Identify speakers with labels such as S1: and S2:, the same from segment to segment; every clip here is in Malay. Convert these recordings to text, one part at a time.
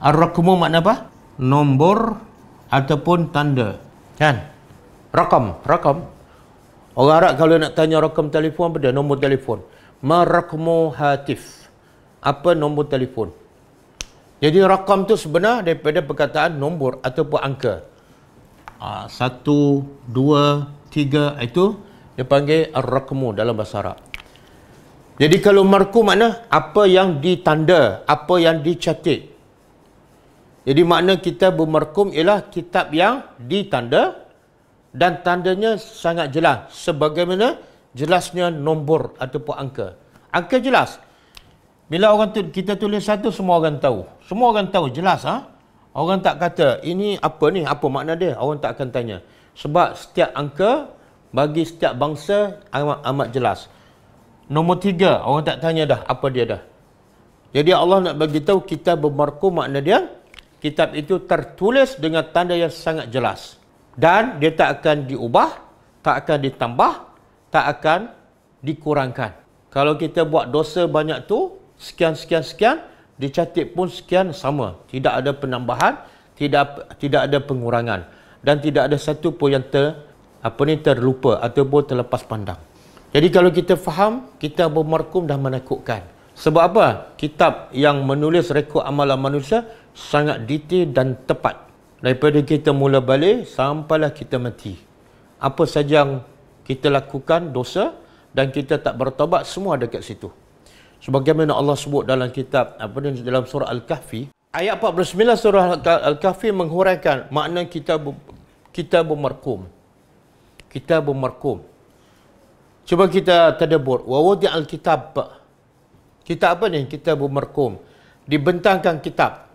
S1: Ar-Rakmu makna apa? Nombor ataupun tanda. Kan? Rakam. Rakam. Orang Arab kalau nak tanya rakam telefon, apa dia? Nombor telefon. Marakmu hatif. Apa nombor telefon? Jadi rakam tu sebenar daripada perkataan nombor ataupun angka. Ah, satu, dua, tiga ah, itu dia panggil ar-rakmu dalam bahasa Arab. Jadi kalau marku makna apa yang ditanda, apa yang dicatik? Jadi makna kita bermerkum ialah kitab yang ditanda dan tandanya sangat jelas sebagaimana jelasnya nombor ataupun angka. Angka jelas. Bila orang tu, kita tulis satu semua orang tahu. Semua orang tahu jelas ah. Ha? Orang tak kata ini apa ni? Apa makna dia? Orang tak akan tanya. Sebab setiap angka bagi setiap bangsa amat, amat jelas. Nombor tiga, orang tak tanya dah apa dia dah. Jadi Allah nak bagi tahu kita bermarkum makna dia kitab itu tertulis dengan tanda yang sangat jelas dan dia tak akan diubah, tak akan ditambah, tak akan dikurangkan. Kalau kita buat dosa banyak tu, sekian sekian sekian, dicatat pun sekian sama, tidak ada penambahan, tidak tidak ada pengurangan dan tidak ada satu pun yang ter apa ni terlupa ataupun terlepas pandang. Jadi kalau kita faham, kita bermarkum dan menakutkan. Sebab apa? Kitab yang menulis rekod amalan manusia sangat detail dan tepat daripada kita mula balik sampailah kita mati apa saja yang kita lakukan dosa dan kita tak bertobat semua ada kat situ sebagaimana Allah sebut dalam kitab apa ni dalam surah al-kahfi ayat 49 surah al-kahfi menghuraikan makna kita kita bermarkum kita bermarkum cuba kita tadabbur wa wadi al-kitab kita apa ni kita bermarkum dibentangkan kitab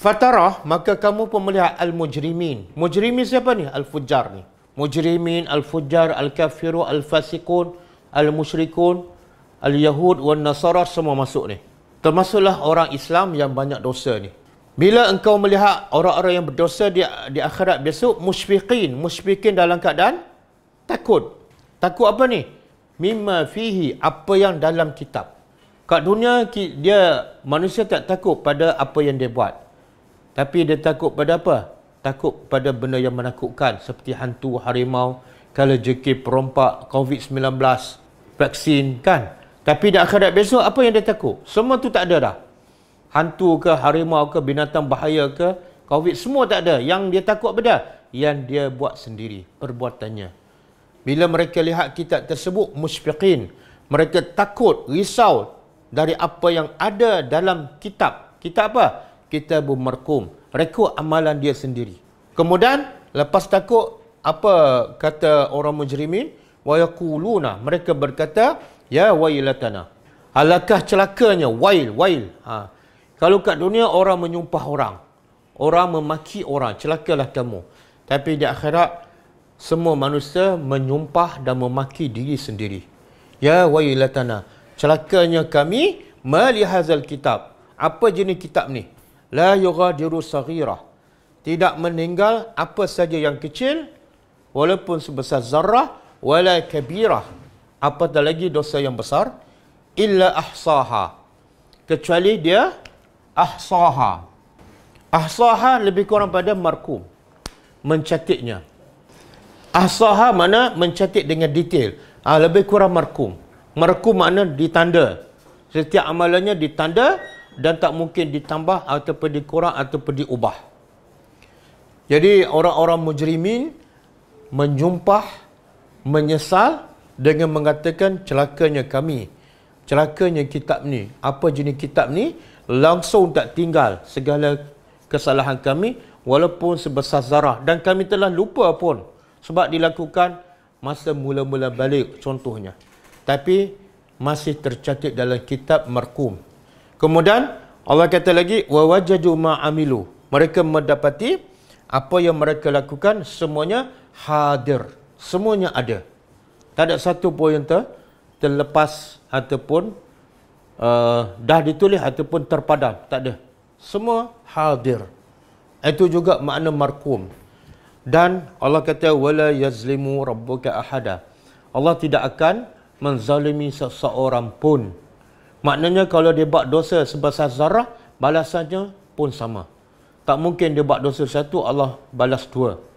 S1: Fatarah, maka kamu pun melihat al-mujrimin. Mujrimin siapa ni? Al-fujar ni. Mujrimin, al-fujar, al-kafiru, al-fasikun, al-musyrikun, al-yahud, wal-nasarah, semua masuk ni. Termasuklah orang Islam yang banyak dosa ni. Bila engkau melihat orang-orang yang berdosa di, di akhirat besok, musyfiqin. Musyfiqin dalam keadaan takut. Takut apa ni? Mimma fihi, apa yang dalam kitab. Kat dunia, dia manusia tak takut pada apa yang dia buat. Tapi dia takut pada apa? Takut pada benda yang menakutkan seperti hantu, harimau, kala JK perompak, COVID-19, vaksin kan? Tapi di akhirat besok apa yang dia takut? Semua tu tak ada dah. Hantu ke, harimau ke, binatang bahaya ke, COVID semua tak ada. Yang dia takut beda yang dia buat sendiri perbuatannya. Bila mereka lihat kita tersebut musyfiqin, mereka takut, risau dari apa yang ada dalam kitab. Kitab apa? kitabu markum rekod amalan dia sendiri kemudian lepas takut apa kata orang mujrimin wa yaquluna mereka berkata ya wailatana alakah celakanya wail wail ha. kalau kat dunia orang menyumpah orang orang memaki orang celakalah kamu tapi di akhirat semua manusia menyumpah dan memaki diri sendiri ya wailatana celakanya kami melihat hazal kitab apa jenis kitab ni la yughadiru saghira tidak meninggal apa saja yang kecil walaupun sebesar zarrah wala kabira apatah lagi dosa yang besar illa ahsaha kecuali dia ahsaha ahsaha lebih kurang pada markum mencatiknya ahsaha mana mencatik dengan detail ha, lebih kurang markum markum mana ditanda setiap amalannya ditanda dan tak mungkin ditambah ataupun dikurang ataupun diubah. Jadi orang-orang mujrimin menjumpah, menyesal dengan mengatakan celakanya kami. Celakanya kitab ni. Apa jenis kitab ni? Langsung tak tinggal segala kesalahan kami walaupun sebesar zarah. Dan kami telah lupa pun sebab dilakukan masa mula-mula balik contohnya. Tapi masih tercatat dalam kitab merkum. Kemudian Allah kata lagi wa wajadu ma amilu. Mereka mendapati apa yang mereka lakukan semuanya hadir. Semuanya ada. Tak ada satu pun yang ter, terlepas ataupun uh, dah ditulis ataupun terpadam. Tak ada. Semua hadir. Itu juga makna markum. Dan Allah kata wala yazlimu rabbuka ahada. Allah tidak akan menzalimi seseorang pun. Maknanya kalau dia buat dosa sebesar zarah, balasannya pun sama. Tak mungkin dia buat dosa satu, Allah balas dua.